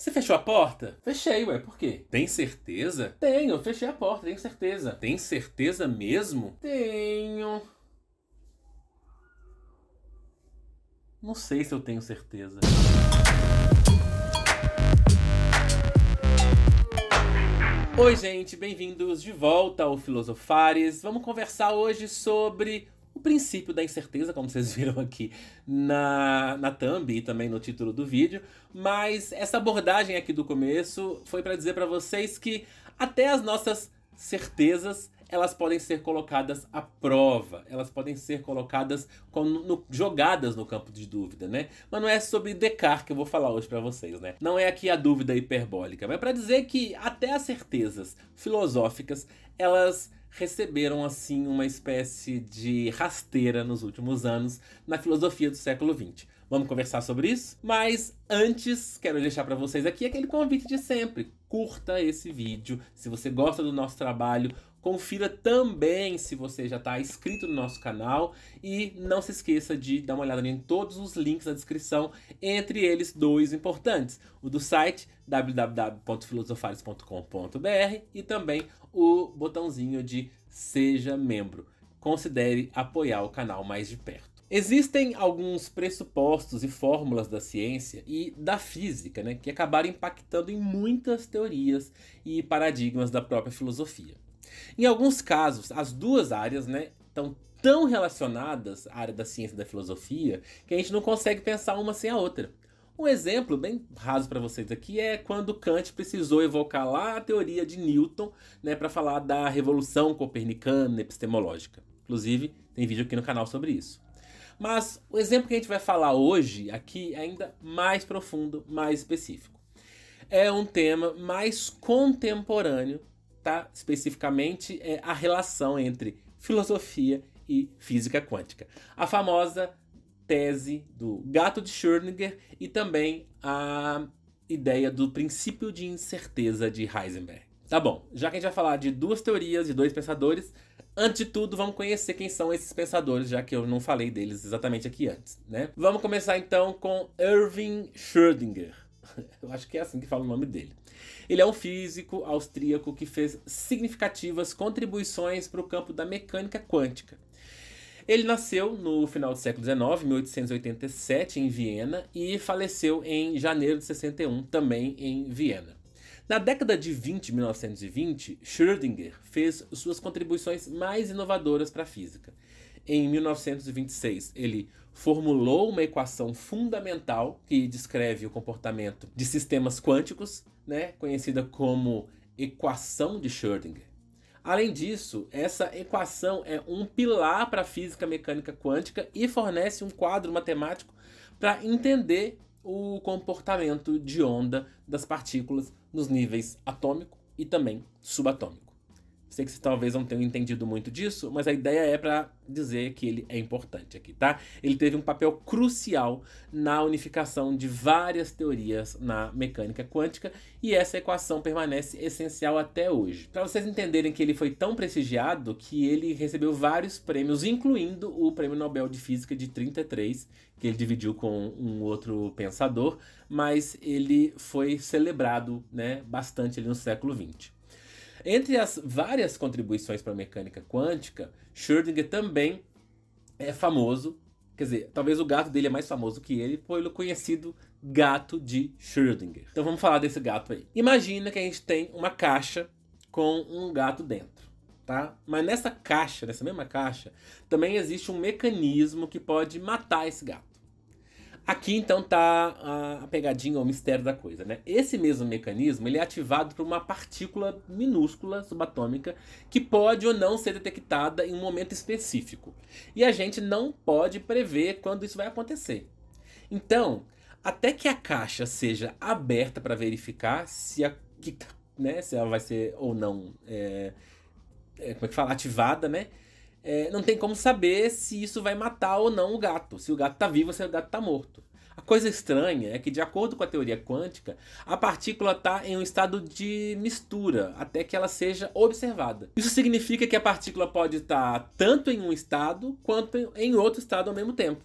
Você fechou a porta? Fechei, ué, por quê? Tem certeza? Tenho, fechei a porta, tenho certeza. Tem certeza mesmo? Tenho. Não sei se eu tenho certeza. Oi, gente, bem-vindos de volta ao Filosofares. Vamos conversar hoje sobre o princípio da incerteza, como vocês viram aqui na, na thumb e também no título do vídeo. Mas essa abordagem aqui do começo foi para dizer para vocês que até as nossas certezas elas podem ser colocadas à prova, elas podem ser colocadas como no, jogadas no campo de dúvida, né? Mas não é sobre Descartes que eu vou falar hoje para vocês, né? Não é aqui a dúvida hiperbólica, mas é para dizer que até as certezas filosóficas, elas receberam assim uma espécie de rasteira nos últimos anos na filosofia do século XX. Vamos conversar sobre isso? Mas antes, quero deixar para vocês aqui aquele convite de sempre. Curta esse vídeo. Se você gosta do nosso trabalho, Confira também se você já está inscrito no nosso canal e não se esqueça de dar uma olhada em todos os links na descrição, entre eles dois importantes: o do site www.filosofares.com.br e também o botãozinho de seja membro. Considere apoiar o canal mais de perto. Existem alguns pressupostos e fórmulas da ciência e da física né, que acabaram impactando em muitas teorias e paradigmas da própria filosofia. Em alguns casos, as duas áreas né, estão tão relacionadas, a área da ciência e da filosofia, que a gente não consegue pensar uma sem a outra. Um exemplo bem raso para vocês aqui é quando Kant precisou evocar lá a teoria de Newton né, para falar da revolução copernicana epistemológica. Inclusive, tem vídeo aqui no canal sobre isso. Mas o exemplo que a gente vai falar hoje aqui é ainda mais profundo, mais específico. É um tema mais contemporâneo tá especificamente é, a relação entre filosofia e física quântica. A famosa tese do gato de Schrödinger e também a ideia do princípio de incerteza de Heisenberg. Tá bom, já que a gente vai falar de duas teorias, de dois pensadores, antes de tudo vamos conhecer quem são esses pensadores, já que eu não falei deles exatamente aqui antes, né? Vamos começar então com Irving Schrödinger. Eu acho que é assim que fala o nome dele. Ele é um físico austríaco que fez significativas contribuições para o campo da mecânica quântica. Ele nasceu no final do século XIX, 1887, em Viena, e faleceu em janeiro de 61, também em Viena. Na década de 20, 1920, Schrödinger fez suas contribuições mais inovadoras para a física. Em 1926, ele formulou uma equação fundamental que descreve o comportamento de sistemas quânticos, né, conhecida como equação de Schrödinger. Além disso, essa equação é um pilar para a física mecânica quântica e fornece um quadro matemático para entender o comportamento de onda das partículas nos níveis atômico e também subatômico. Sei que vocês talvez não tenham entendido muito disso, mas a ideia é para dizer que ele é importante aqui, tá? Ele teve um papel crucial na unificação de várias teorias na mecânica quântica e essa equação permanece essencial até hoje. Para vocês entenderem que ele foi tão prestigiado que ele recebeu vários prêmios, incluindo o Prêmio Nobel de Física de 33, que ele dividiu com um outro pensador, mas ele foi celebrado, né, bastante ali no século 20. Entre as várias contribuições para a mecânica quântica, Schrödinger também é famoso, quer dizer, talvez o gato dele é mais famoso que ele pelo conhecido gato de Schrödinger. Então vamos falar desse gato aí. Imagina que a gente tem uma caixa com um gato dentro, tá? Mas nessa caixa, nessa mesma caixa, também existe um mecanismo que pode matar esse gato. Aqui então tá a pegadinha ou o mistério da coisa, né? Esse mesmo mecanismo ele é ativado por uma partícula minúscula subatômica que pode ou não ser detectada em um momento específico. E a gente não pode prever quando isso vai acontecer. Então, até que a caixa seja aberta para verificar se a tá, né, se ela vai ser ou não é, é, como é que fala ativada, né? é, não tem como saber se isso vai matar ou não o gato, se o gato está vivo ou se o gato está morto. A coisa estranha é que, de acordo com a teoria quântica, a partícula está em um estado de mistura até que ela seja observada. Isso significa que a partícula pode estar tá tanto em um estado quanto em outro estado ao mesmo tempo.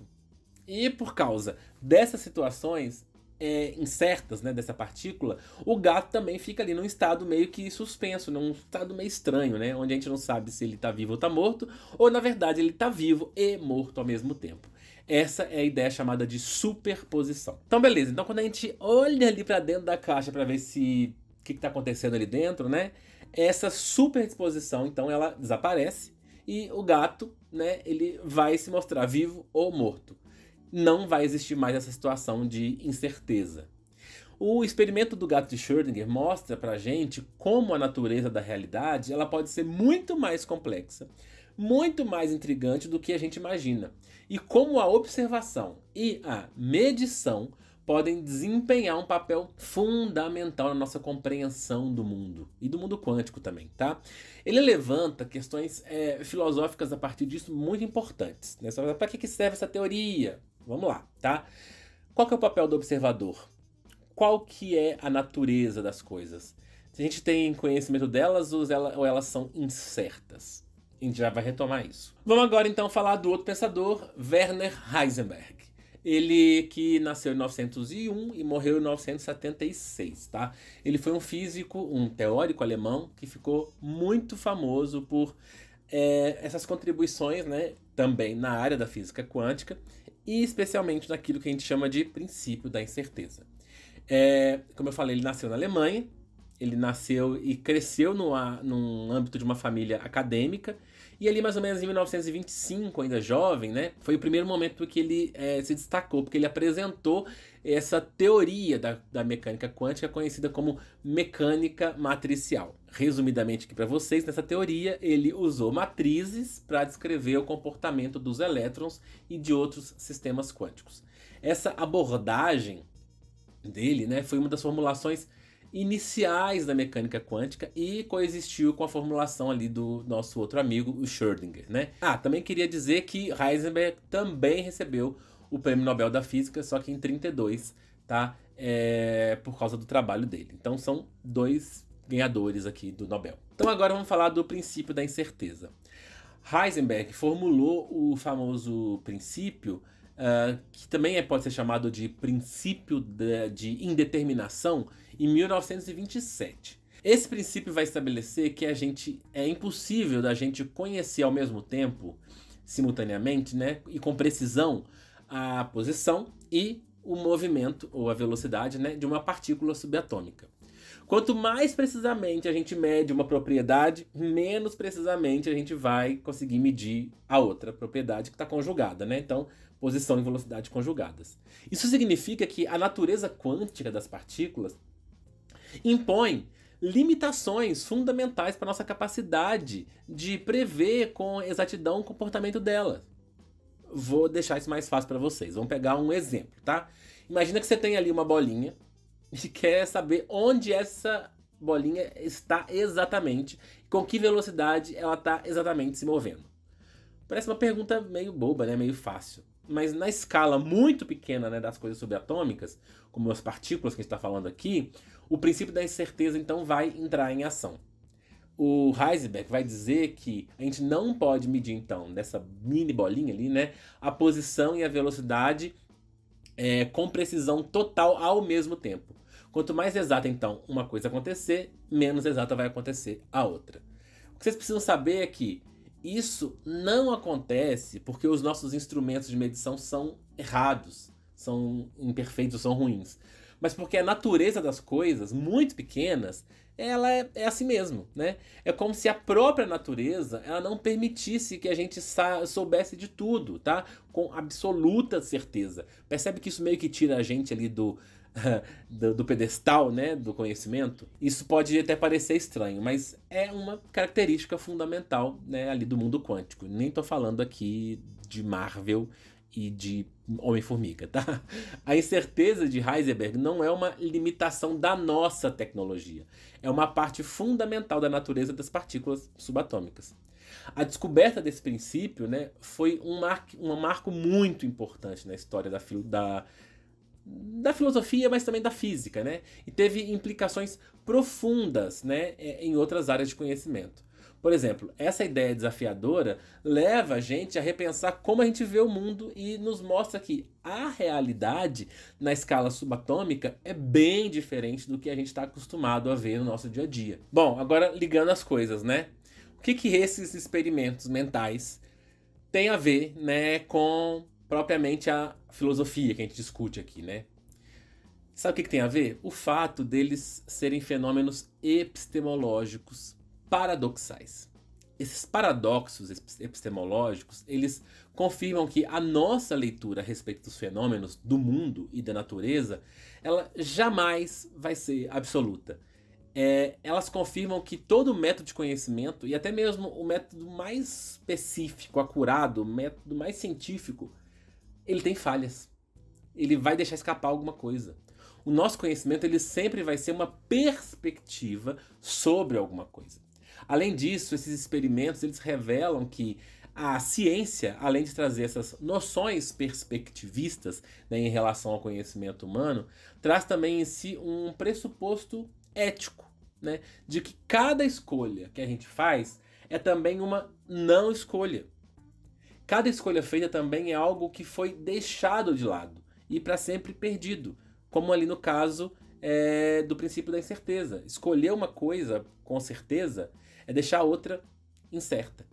E por causa dessas situações, é, incertas né, dessa partícula, o gato também fica ali num estado meio que suspenso, num estado meio estranho, né, onde a gente não sabe se ele está vivo ou está morto, ou na verdade ele está vivo e morto ao mesmo tempo. Essa é a ideia chamada de superposição. Então, beleza. Então, quando a gente olha ali para dentro da caixa para ver se o que está acontecendo ali dentro, né? Essa superposição então, ela desaparece e o gato, né? Ele vai se mostrar vivo ou morto não vai existir mais essa situação de incerteza. O experimento do gato de Schrödinger mostra pra gente como a natureza da realidade ela pode ser muito mais complexa, muito mais intrigante do que a gente imagina, e como a observação e a medição podem desempenhar um papel fundamental na nossa compreensão do mundo e do mundo quântico também, tá? Ele levanta questões é, filosóficas a partir disso muito importantes, né? Para que, que serve essa teoria? Vamos lá, tá? Qual que é o papel do observador? Qual que é a natureza das coisas? Se a gente tem conhecimento delas ou elas, são incertas? A gente já vai retomar isso. Vamos agora então falar do outro pensador, Werner Heisenberg. Ele que nasceu em 1901 e morreu em 1976, tá? Ele foi um físico, um teórico alemão que ficou muito famoso por é, essas contribuições, né? Também na área da física quântica e especialmente naquilo que a gente chama de princípio da incerteza. É, como eu falei, ele nasceu na Alemanha, ele nasceu e cresceu numa, num âmbito de uma família acadêmica. E ali, mais ou menos em 1925, ainda jovem, né? Foi o primeiro momento que ele é, se destacou, porque ele apresentou essa teoria da, da mecânica quântica, conhecida como mecânica matricial. Resumidamente aqui para vocês, nessa teoria, ele usou matrizes para descrever o comportamento dos elétrons e de outros sistemas quânticos. Essa abordagem dele né, foi uma das formulações iniciais da mecânica quântica e coexistiu com a formulação ali do nosso outro amigo, o Schrödinger, né? Ah, também queria dizer que Heisenberg também recebeu o Prêmio Nobel da Física, só que em 32, tá? É, por causa do trabalho dele. Então são dois ganhadores aqui do Nobel. Então agora vamos falar do princípio da incerteza. Heisenberg formulou o famoso princípio, uh, que também é, pode ser chamado de princípio de, de indeterminação, em 1927. Esse princípio vai estabelecer que a gente é impossível da gente conhecer ao mesmo tempo, simultaneamente, né, e com precisão a posição e o movimento ou a velocidade, né, de uma partícula subatômica. Quanto mais precisamente a gente mede uma propriedade, menos precisamente a gente vai conseguir medir a outra propriedade que está conjugada, né? Então, posição e velocidade conjugadas. Isso significa que a natureza quântica das partículas impõe limitações fundamentais para nossa capacidade de prever com exatidão o comportamento dela. Vou deixar isso mais fácil para vocês. Vamos pegar um exemplo, tá? Imagina que você tem ali uma bolinha e quer saber onde essa bolinha está exatamente, com que velocidade ela está exatamente se movendo. Parece uma pergunta meio boba, né? Meio fácil. Mas na escala muito pequena né, das coisas subatômicas, como as partículas que a gente está falando aqui, o princípio da incerteza então vai entrar em ação. O Heisenberg vai dizer que a gente não pode medir então nessa mini bolinha ali, né, a posição e a velocidade é, com precisão total ao mesmo tempo. Quanto mais exata então uma coisa acontecer, menos exata vai acontecer a outra. O que vocês precisam saber é que isso não acontece porque os nossos instrumentos de medição são errados, são imperfeitos, são ruins mas porque a natureza das coisas, muito pequenas, ela é, é assim mesmo, né? É como se a própria natureza ela não permitisse que a gente soubesse de tudo, tá? Com absoluta certeza. Percebe que isso meio que tira a gente ali do, do, do, pedestal né, do conhecimento, isso pode até parecer estranho, mas é uma característica fundamental né, ali do mundo quântico. Nem estou falando aqui de Marvel, e de Homem-Formiga, tá? A incerteza de Heisenberg não é uma limitação da nossa tecnologia, é uma parte fundamental da natureza das partículas subatômicas. A descoberta desse princípio né, foi um, mar, um marco muito importante na história da, da, da filosofia, mas também da física, né? E teve implicações profundas né, é, em outras áreas de conhecimento. Por exemplo, essa ideia desafiadora leva a gente a repensar como a gente vê o mundo e nos mostra que a realidade na escala subatômica é bem diferente do que a gente está acostumado a ver no nosso dia a dia. Bom, agora ligando as coisas, né? O que, que esses experimentos mentais têm a ver né, com propriamente a filosofia que a gente discute aqui, né? Sabe o que, que tem a ver? O fato deles serem fenômenos epistemológicos paradoxais. Esses paradoxos epistemológicos, eles confirmam que a nossa leitura a respeito dos fenômenos do mundo e da natureza, ela jamais vai ser absoluta. É, elas confirmam que todo método de conhecimento, e até mesmo o método mais específico, acurado, o método mais científico, ele tem falhas. Ele vai deixar escapar alguma coisa. O nosso conhecimento ele sempre vai ser uma perspectiva sobre alguma coisa. Além disso, esses experimentos eles revelam que a ciência, além de trazer essas noções perspectivistas né, em relação ao conhecimento humano, traz também em si um pressuposto ético, né, de que cada escolha que a gente faz é também uma não escolha. Cada escolha feita também é algo que foi deixado de lado e para sempre perdido, como ali no caso é, do princípio da incerteza. Escolher uma coisa com certeza é deixar a outra incerta.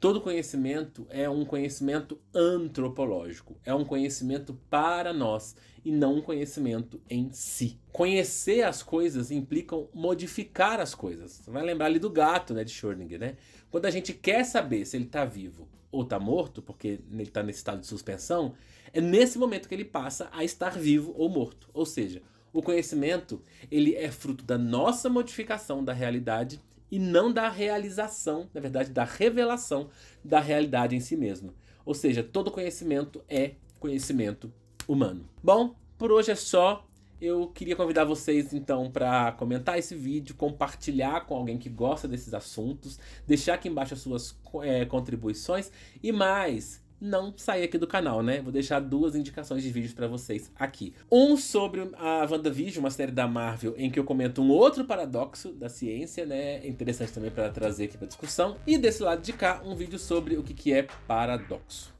Todo conhecimento é um conhecimento antropológico, é um conhecimento para nós e não um conhecimento em si. Conhecer as coisas implica modificar as coisas. Você vai lembrar ali do gato, né, de Schrödinger, né? Quando a gente quer saber se ele está vivo ou está morto, porque ele está nesse estado de suspensão, é nesse momento que ele passa a estar vivo ou morto. Ou seja, o conhecimento, ele é fruto da nossa modificação da realidade e não da realização, na verdade, da revelação da realidade em si mesma. Ou seja, todo conhecimento é conhecimento humano. Bom, por hoje é só. Eu queria convidar vocês então para comentar esse vídeo, compartilhar com alguém que gosta desses assuntos, deixar aqui embaixo as suas é, contribuições e mais, não sair aqui do canal, né? Vou deixar duas indicações de vídeos para vocês aqui. Um sobre a WandaVision, uma série da Marvel, em que eu comento um outro paradoxo da ciência, né? Interessante também para trazer aqui para discussão. E desse lado de cá, um vídeo sobre o que, que é paradoxo.